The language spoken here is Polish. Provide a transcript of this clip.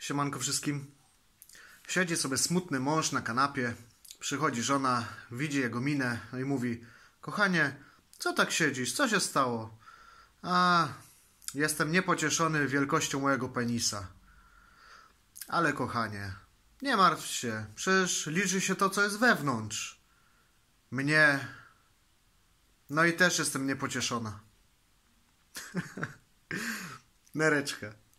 Siemanko wszystkim. Siedzi sobie smutny mąż na kanapie. Przychodzi żona, widzi jego minę no i mówi: Kochanie, co tak siedzisz? Co się stało? A, jestem niepocieszony wielkością mojego penisa. Ale kochanie, nie martw się, przecież liczy się to, co jest wewnątrz. Mnie. No i też jestem niepocieszona. Nereczka.